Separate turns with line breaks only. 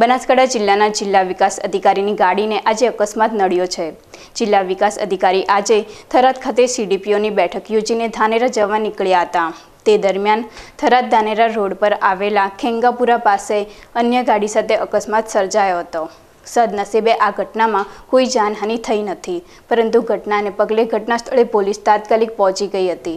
બનાસકાંઠા જિલ્લાના જિલ્લા વિકાસ અધિકારીની ગાડીને આજે અકસ્માત નડ્યો છે જિલ્લા વિકાસ અધિકારી આજે થરાદ ખાતે સીડીપીઓની બેઠક યોજીને ધાનેરા જવા નીકળ્યા હતા તે દરમિયાન થરાદ ધાનેરા રોડ પર આવેલા ખેંગાપુરા પાસે અન્ય ગાડી સાથે અકસ્માત સર્જાયો હતો સદનસીબે આ ઘટનામાં કોઈ જાનહાની થઈ નથી પરંતુ ઘટનાને પગલે ઘટના સ્થળે પોલીસ તાત્કાલિક પહોંચી ગઈ હતી